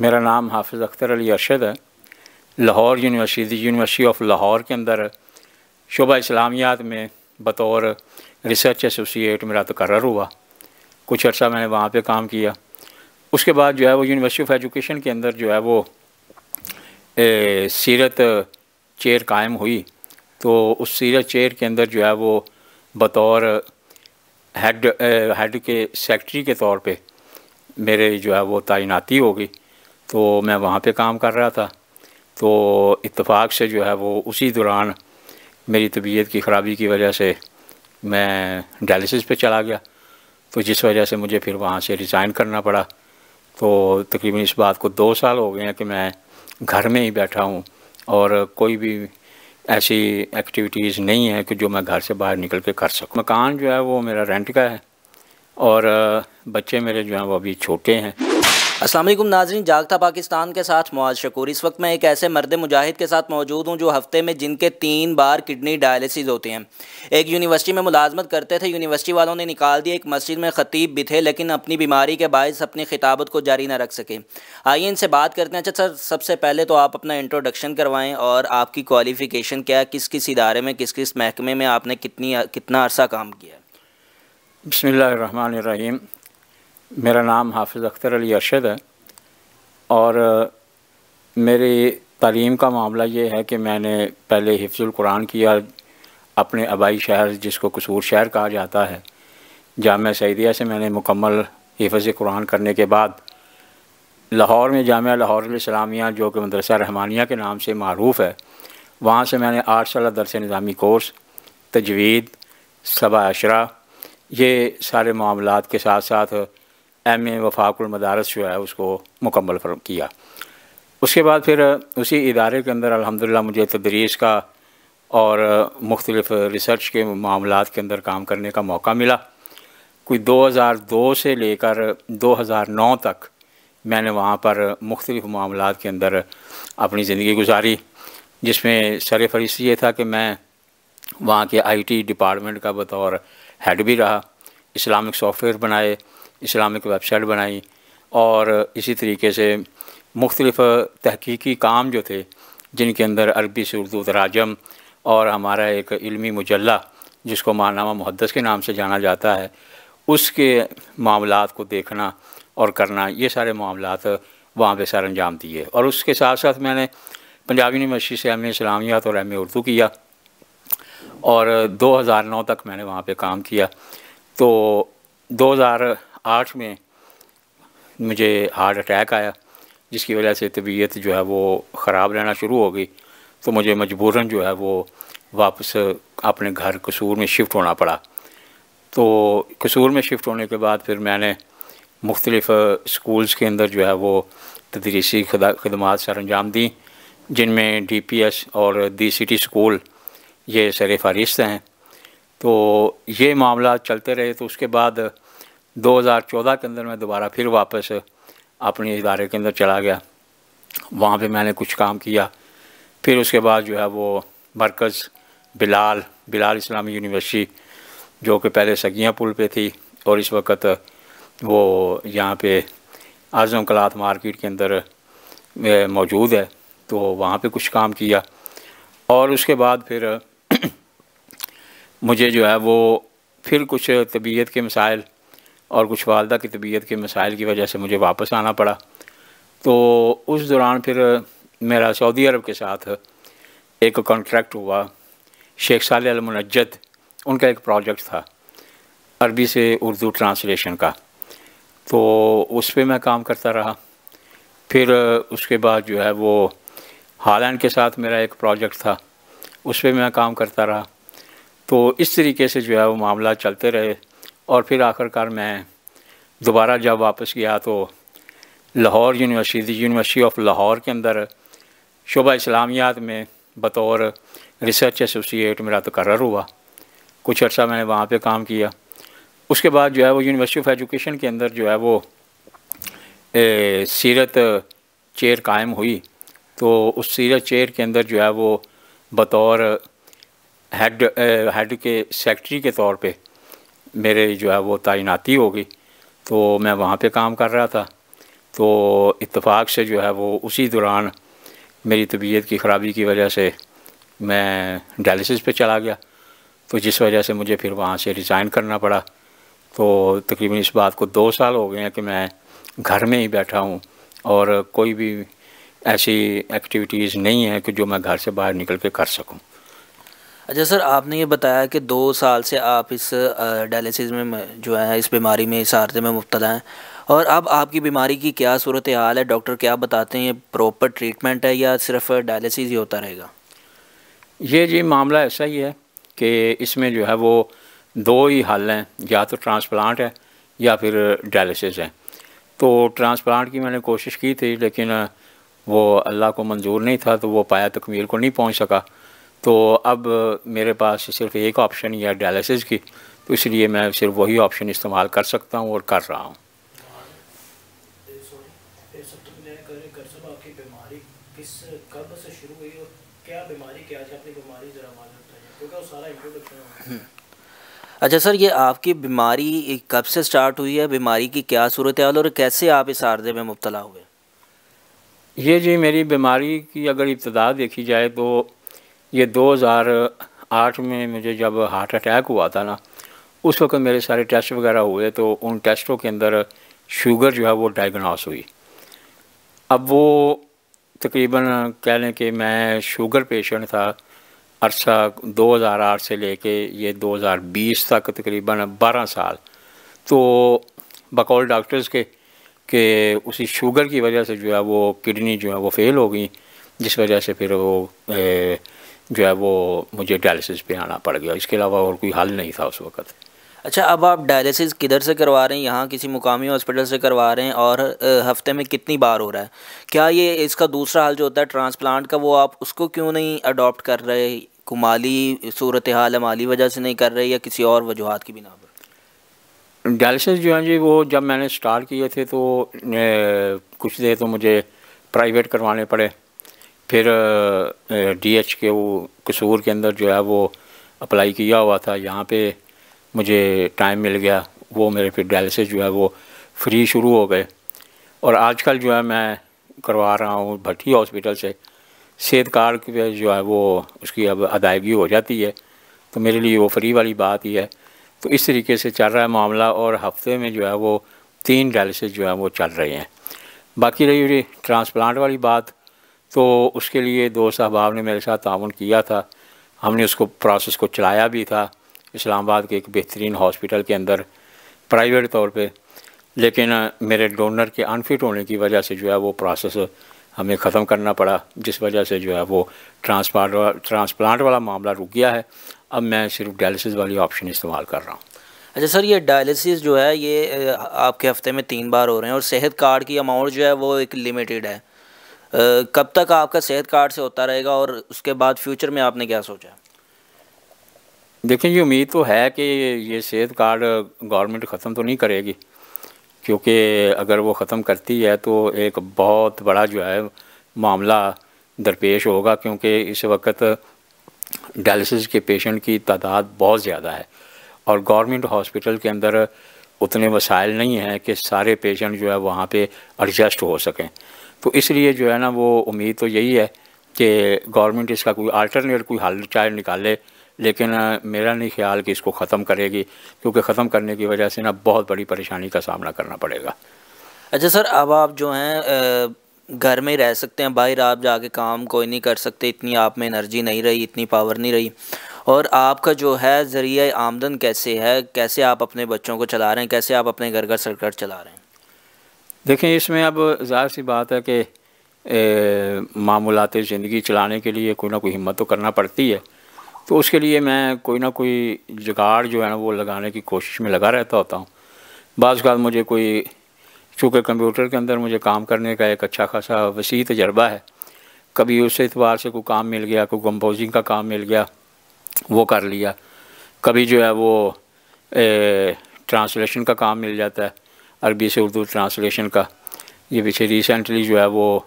मेरा नाम हाफिज़ अख्तर अली अरशद है Lahore university university of Lahore के अंदर शुबा इस्लामियात में बतौर रिसर्च एसोसिएट मेरा तकर हुआ कुछ अर्सा मैंने वहाँ पे काम किया उसके बाद जो है वो यूनिवर्सिटी ऑफ एजुकेशन के अंदर जो है वो ए, सीरत चेयर कायम हुई तो उस सीरत चेयर के अंदर जो है वो बतौर हेड हेड के सेक्रेटरी के तौर पे मेरे जो है वो तैनाती होगी तो मैं वहाँ पे काम कर रहा था तो इत्तेफाक से जो है वो उसी दौरान मेरी तबीयत की ख़राबी की वजह से मैं डायलिसिस पे चला गया तो जिस वजह से मुझे फिर वहाँ से रिज़ाइन करना पड़ा तो तकरीबन इस बात को दो साल हो गए हैं कि मैं घर में ही बैठा हूँ और कोई भी ऐसी एक्टिविटीज़ नहीं है कि जो मैं घर से बाहर निकल के कर सकूँ मकान जो है वो मेरा रेंट का है और बच्चे मेरे जो हैं वो अभी छोटे हैं असलम नाजरीन जागता पाकिस्तान के साथ मुआज शकूर इस वक्त मैं एक ऐसे मर्द मुजाहिद के साथ मौजूद हूँ जो हफ्ते में जिनके तीन बार किडनी डायलिसिस होते हैं एक यूनिवर्सिटी में मुलाजमत करते थे यूनिवर्सिटी वालों ने निकाल दिया एक मस्जिद में ख़तीब भी थे लेकिन अपनी बीमारी के बायस अपनी खिताबत को जारी ना रख सके आइए इनसे बात करते हैं अच्छा सर सबसे पहले तो आप अपना इंट्रोडक्शन करवाएँ और आपकी क्वालिफ़िकेशन क्या किस किस इदारे में किस किस महकमे में आपने कितनी कितना अरसा काम किया है बसमीम मेरा नाम हाफिज़ अख्तर अली अरशद है और मेरी तालीम का मामला ये है कि मैंने पहले हिफ्ज़ुल कुरान किया अपने आबाई शहर जिसको कसूर शहर कहा जाता है जाम सैदिया से मैंने मुकम्मल हिफ्ज़ कुरान करने के बाद लाहौर में जाम सलामिया जो कि मदरसा रहमानिया के नाम से मरूफ है वहाँ से मैंने आठ साल दरस निज़ामी कोर्स तजवीद सबा अशरा ये सारे मामला के साथ साथ एम ए मदारस जो है उसको मुकम्मल किया उसके बाद फिर उसी इदारे के अंदर अल्हम्दुलिल्लाह मुझे तदरीस का और मुख्तलिफ रिसर्च के मामला के अंदर काम करने का मौका मिला कोई 2002 से लेकर 2009 तक मैंने वहाँ पर मुख्तलिफ मामला के अंदर अपनी ज़िंदगी गुजारी जिसमें सरफरिश ये था कि मैं वहाँ के आईटी डिपार्टमेंट का बतौर हेड भी रहा इस्लामिक सॉफ्टवेयर बनाए इस्लामिक वेबसाइट बनाई और इसी तरीके से मुख्तलिफ़ तहकीकी काम जो थे जिनके अंदर अरबी से उर्दू तराजम और हमारा एक इल्मी मुजल्ला जिसको मानामा मुहदस के नाम से जाना जाता है उसके मामला को देखना और करना ये सारे मामला वहाँ पर सर अंजाम दिए और उसके साथ साथ मैंने पंजाबी यूनिवर्सिटी से एम इस्लामियात और एम ए उर्दू किया और 2009 तक मैंने वहाँ पे काम किया तो हज़ार आठ में मुझे हार्ट अटैक आया जिसकी वजह से तबीयत जो है वो ख़राब रहना शुरू हो गई तो मुझे मजबूरन जो है वो वापस अपने घर कसूर में शिफ्ट होना पड़ा तो कसूर में शिफ्ट होने के बाद फिर मैंने मुख्तलिफ़ स्कूल्स के अंदर जो है वो तदरीसी खदमात सर अंजाम दी जिनमें डी पी एस और दी सिटी स्कूल ये सर फहरिस्त हैं तो ये मामला चलते रहे तो उसके बाद 2014 के अंदर मैं दोबारा फिर वापस अपने इदारे के अंदर चला गया वहाँ पे मैंने कुछ काम किया फिर उसके बाद जो है वो मरकज़ बिलाल बिलाल इस्लामी यूनिवर्सिटी जो कि पहले सगियाँ पुल पे थी और इस वक्त वो यहाँ पे आज़म कलात मार्केट के अंदर मौजूद है तो वहाँ पे कुछ काम किया और उसके बाद फिर मुझे जो है वो फिर कुछ तबीयत के मसाइल और कुछ वालदा की तबीयत के मसाइल की वजह से मुझे वापस आना पड़ा तो उस दौरान फिर मेरा सऊदी अरब के साथ एक कॉन्ट्रैक्ट हुआ शेख साल मुनजद उनका एक प्रोजेक्ट था अरबी से उर्दू ट्रांसलेशन का तो उस पर मैं काम करता रहा फिर उसके बाद जो है वो हालैंड के साथ मेरा एक प्रोजेक्ट था उस पर मैं काम करता रहा तो इस तरीके से जो है वो मामला चलते रहे और फिर आखिरकार मैं दोबारा जब वापस गया तो Lahore university university of Lahore के अंदर शुबा इस्लामियात में बतौर रिसर्च एसोसिएट मेरा तकर्र हुआ कुछ अर्सा मैंने वहाँ पे काम किया उसके बाद जो है वो यूनिवर्सिटी ऑफ एजुकेशन के अंदर जो है वो ए, सीरत चेयर कायम हुई तो उस सीरत चेयर के अंदर जो है वो बतौर हेड हेड के सेक्रेटरी के तौर पे मेरे जो है वो तैनाती हो गई तो मैं वहाँ पे काम कर रहा था तो इत्तेफाक से जो है वो उसी दौरान मेरी तबीयत की ख़राबी की वजह से मैं डायलिसिस पे चला गया तो जिस वजह से मुझे फिर वहाँ से रिज़ाइन करना पड़ा तो तकरीबन इस बात को दो साल हो गए हैं कि मैं घर में ही बैठा हूँ और कोई भी ऐसी एक्टिविटीज़ नहीं है कि जो मैं घर से बाहर निकल के कर सकूँ अच्छा सर आपने ये बताया कि दो साल से आप इस डायलिसिस में जो है इस बीमारी में इस हारते में मुबतला हैं और अब आपकी बीमारी की क्या सूरत हाल है डॉक्टर क्या बताते हैं ये प्रॉपर ट्रीटमेंट है या सिर्फ डायलिसिस ही होता रहेगा ये जी मामला ऐसा ही है कि इसमें जो है वो दो ही हल हैं या तो ट्रांसप्लांट है या फिर डायलिसिस है तो ट्रांसप्लांट की मैंने कोशिश की थी लेकिन वो अल्लाह को मंजूर नहीं था तो वो पाया तकमील को नहीं पहुँच सका तो अब मेरे पास सिर्फ एक ऑप्शन या डायलिसिस की तो इसलिए मैं सिर्फ वही ऑप्शन इस्तेमाल कर सकता हूँ और कर रहा हूँ हम्म। अच्छा सर ये आपकी बीमारी कब से स्टार्ट हुई है बीमारी की क्या सूरत हाल और कैसे आप इस आर्जे में मुबतला हुए ये जी मेरी बीमारी की अगर इब्तदा देखी जाए तो ये 2008 में मुझे जब हार्ट अटैक हुआ था ना उस वक्त मेरे सारे टेस्ट वगैरह हुए तो उन टेस्टों के अंदर शुगर जो है वो डायग्नोस हुई अब वो तकरीबन कह लें कि मैं शुगर पेशेंट था अरसा 2008 से लेके ये 2020 तक तकरीबन 12 साल तो बकौल डॉक्टर्स के के उसी शुगर की वजह से जो है वो किडनी जो है वो फेल हो गई जिस वजह से फिर वो ए, जो है वो मुझे डायलिसिस पे आना पड़ गया इसके अलावा और कोई हल नहीं था उस वक्त अच्छा अब आप डायलिसिस किधर से करवा रहे हैं यहाँ किसी मुकामी हॉस्पिटल से करवा रहे हैं और हफ्ते में कितनी बार हो रहा है क्या ये इसका दूसरा हल जो होता है ट्रांसप्लांट का वो आप उसको क्यों नहीं अडॉप्ट कर रहे कुमाली सूरत हाल माली वजह से नहीं कर रहे या किसी और वजूहत की बिना पर डायलिसिस जो है जी वो जब मैंने स्टार्ट किए थे तो कुछ देर तो मुझे प्राइवेट करवाने पड़े फिर डीएच के वो कसूर के अंदर जो है वो अप्लाई किया हुआ था यहाँ पे मुझे टाइम मिल गया वो मेरे फिर डायलिसिस जो है वो फ्री शुरू हो गए और आजकल जो है मैं करवा रहा हूँ भट्टी हॉस्पिटल से सेहत कार्ड पे जो है वो उसकी अब अदायगी हो जाती है तो मेरे लिए वो फ्री वाली बात ही है तो इस तरीके से चल रहा है मामला और हफ्ते में जो है वो तीन डायलिसिस जो है वो चल रहे हैं बाकी रही ट्रांसप्लांट वाली बात तो उसके लिए दोस्त अहबाब ने मेरे साथ ताउन किया था हमने उसको प्रोसेस को चलाया भी था इस्लामाबाद के एक बेहतरीन हॉस्पिटल के अंदर प्राइवेट तौर पे लेकिन मेरे डोनर के अनफिट होने की वजह से जो है वो प्रोसेस हमें ख़त्म करना पड़ा जिस वजह से जो है वो ट्रांसप्लांट ट्रांसप्लांट वाला मामला रुक गया है अब मैं सिर्फ डायलिसिस वाली ऑप्शन इस्तेमाल कर रहा हूँ अच्छा सर ये डायलिसिस जो है ये आपके हफ्ते में तीन बार हो रहे हैं और सेहत कार्ड की अमाउंट जो है वो एक लिमिटेड है कब तक आपका सेहत कार्ड से होता रहेगा और उसके बाद फ्यूचर में आपने क्या सोचा देखिए जी उम्मीद तो है कि ये सेहत कार्ड गवर्नमेंट ख़त्म तो नहीं करेगी क्योंकि अगर वो ख़त्म करती है तो एक बहुत बड़ा जो है मामला दरपेश होगा क्योंकि इस वक्त डायलिसिस के पेशेंट की तादाद बहुत ज़्यादा है और गवर्नमेंट हॉस्पिटल के अंदर उतने वसाइल नहीं हैं कि सारे पेशेंट जो है वहाँ पे एडजस्ट हो सकें तो इसलिए जो है ना वो उम्मीद तो यही है कि गवर्नमेंट इसका कोई आल्टरनेट कोई हल चाहे निकाले लेकिन मेरा नहीं ख्याल कि इसको ख़त्म करेगी क्योंकि ख़त्म करने की वजह से ना बहुत बड़ी परेशानी का सामना करना पड़ेगा अच्छा सर अब आप जो हैं घर में ही रह सकते हैं बाहर आप जाके काम कोई नहीं कर सकते इतनी आप में एनर्जी नहीं रही इतनी पावर नहीं रही और आपका जो है ज़रिया आमदन कैसे है कैसे आप अपने बच्चों को चला रहे हैं कैसे आप अपने घर घर सरकार चला रहे हैं देखें इसमें अब ज़ाहिर सी बात है कि मामूलत ज़िंदगी चलाने के लिए कोई ना कोई हिम्मत तो करना पड़ती है तो उसके लिए मैं कोई ना कोई जुगाड़ जो है ना वो लगाने की कोशिश में लगा रहता होता हूँ बाज़ मुझे कोई चूँकि कंप्यूटर के अंदर मुझे काम करने का एक अच्छा खासा वसी तजर्बा है कभी उस एतबार से कोई काम मिल गया कोई कंपोजिंग का काम मिल गया वो कर लिया कभी जो है वो ट्रांसलेशन का काम मिल जाता है अरबी से उर्दू ट्रांसलेशन का ये पीछे रिसेंटली जो है वो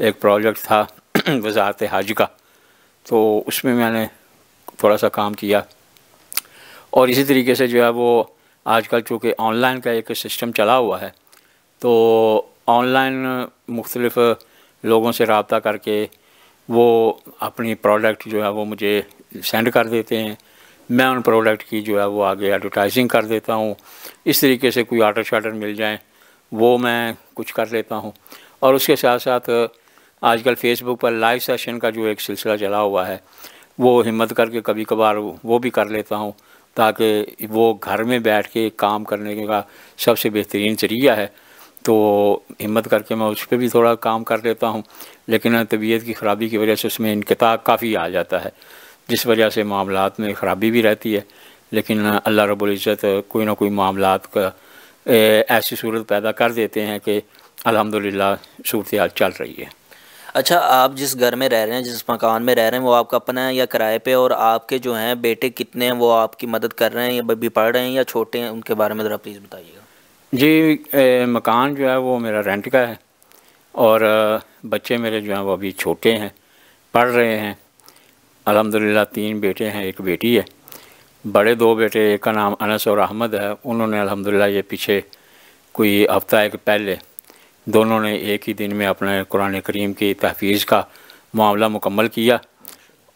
एक प्रोजेक्ट था वजारत हज का तो उसमें मैंने थोड़ा सा काम किया और इसी तरीके से जो है वो आजकल चूँकि ऑनलाइन का एक सिस्टम चला हुआ है तो ऑनलाइन मुख्तलफ़ लोगों से रबता करके वो अपनी प्रोडक्ट जो है वो मुझे सेंड कर देते हैं मैं उन प्रोडक्ट की जो है वो आगे एडवर्टाइजिंग कर देता हूँ इस तरीके से कोई आर्डर शार्डर मिल जाए वो मैं कुछ कर लेता हूँ और उसके साथ साथ आजकल फेसबुक पर लाइव सेशन का जो एक सिलसिला चला हुआ है वो हिम्मत करके कभी कभार वो भी कर लेता हूँ ताकि वो घर में बैठ के काम करने का सबसे बेहतरीन जरिया है तो हिम्मत करके मैं उस पर भी थोड़ा काम कर लेता हूँ लेकिन तबीयत की ख़राबी की वजह से उसमें इनकता काफ़ी आ जाता है जिस वजह से मामला में ख़राबी भी रहती है लेकिन अल्लाह रबुल्ज़त कोई ना कोई मामला का ऐसी सूरत पैदा कर देते हैं कि अलहमदिल्ला सूरत हाल चल रही है अच्छा आप जिस घर में रह रहे हैं जिस मकान में रह रहे हैं वो आपका अपना है या किराए पे और आपके जो हैं बेटे कितने हैं वो आपकी मदद कर रहे हैं या बबी पढ़ रहे हैं या छोटे हैं उनके बारे में ज़रा प्लीज़ बताइएगा जी ए, मकान जो है वो मेरा रेंट का है और बच्चे मेरे जो हैं वो अभी छोटे हैं पढ़ रहे हैं अलहमदिल्ला तीन बेटे हैं एक बेटी है बड़े दो बेटे एक का नाम अनस और अहमद है उन्होंने अलहमदिल्ला ये पीछे कोई हफ्ता एक पहले दोनों ने एक ही दिन में अपने कुरान करीम की तहफ़ीज़ का मामला मुकम्मल किया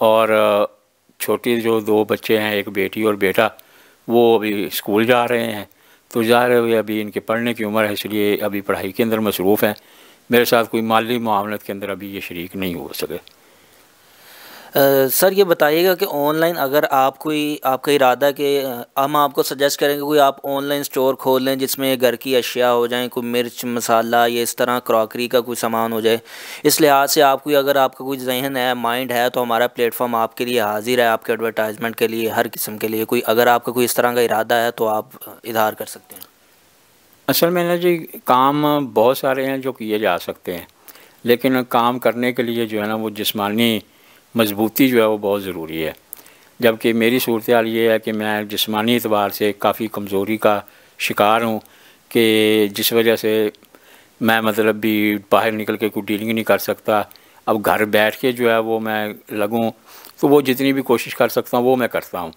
और छोटे जो दो बच्चे हैं एक बेटी और बेटा वो अभी स्कूल जा रहे हैं तो जा रहे हुए अभी इनके पढ़ने की उम्र है इसलिए अभी पढ़ाई के अंदर मसरूफ़ हैं मेरे साथ कोई माली मामलत के अंदर अभी ये शरीक नहीं हो सके सर ये बताइएगा कि ऑनलाइन अगर आप कोई आपका इरादा कि हम आपको सजेस्ट करेंगे कोई आप ऑनलाइन स्टोर खोल लें जिसमें घर की अशिया हो जाएं कोई मिर्च मसाला ये इस तरह क्रॉकरी का कोई सामान हो जाए इस लिहाज से आप कोई अगर आपका कोई जहन है माइंड है तो हमारा प्लेटफॉर्म आपके लिए हाजिर है आपके एडवर्टाइजमेंट के लिए हर किस्म के लिए कोई अगर आपका कोई इस तरह का इरादा है तो आप इधार कर सकते हैं असल में ना जी काम बहुत सारे हैं जो किए जा सकते हैं लेकिन काम करने के लिए जो है ना वो जिसमानी मजबूती जो है वो बहुत ज़रूरी है जबकि मेरी सूरत हाल ये है कि मैं जिसमानी एतबार से काफ़ी कमज़ोरी का शिकार हूँ कि जिस वजह से मैं मतलब भी बाहर निकल के कोई डीलिंग नहीं कर सकता अब घर बैठ के जो है वो मैं लगूँ तो वो जितनी भी कोशिश कर सकता हूँ वो मैं करता हूँ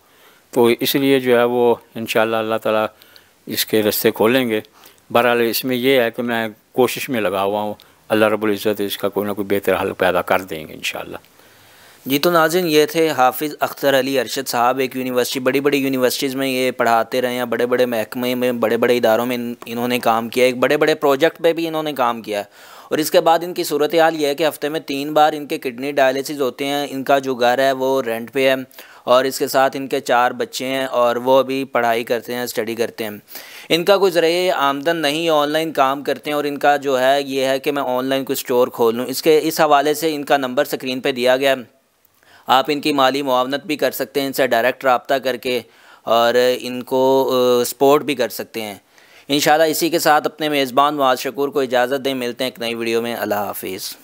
तो इसलिए जो है वो इन अल्लाह ताला इसके रस्ते खोलेंगे बहरहाल इसमें यह है कि मैं कोशिश में लगा हुआ हूँ अल्लाह रबुल्ज़त इसका कोई ना कोई बेहतर हल पैदा कर देंगे इन जी तो नाजिन ये थे हाफिज़ अख्तर अली अरशद साहब एक यूनिवर्सिटी बड़ी बड़ी यूनिवर्सिटीज़ में ये पढ़ाते रहे हैं बड़े बड़े महकमे में बड़े बड़े इदारों में इन्होंने काम किया एक बड़े बड़े प्रोजेक्ट पे भी इन्होंने काम किया और इसके बाद इनकी सूरत हाल यह है कि हफ़्ते में तीन बार इनके किडनी डायलिसिस होते हैं इनका जो घर है वो रेंट पे है और इसके साथ इनके चार बच्चे हैं और वो अभी पढ़ाई करते हैं स्टडी करते हैं इनका कुछ ज़रिए आमदन नहीं ऑनलाइन काम करते हैं और इनका जो है ये है कि मैं ऑनलाइन कुछ स्टोर खोल लूँ इसके इस हवाले से इनका नंबर स्क्रीन पर दिया गया है आप इनकी माली मुआवनत भी कर सकते हैं इनसे डायरेक्ट रबता करके और इनको सपोर्ट भी कर सकते हैं इन इसी के साथ अपने मेज़बान मुआज शकूर को इजाज़त दें मिलते हैं एक नई वीडियो में अल्लाह हाफिज़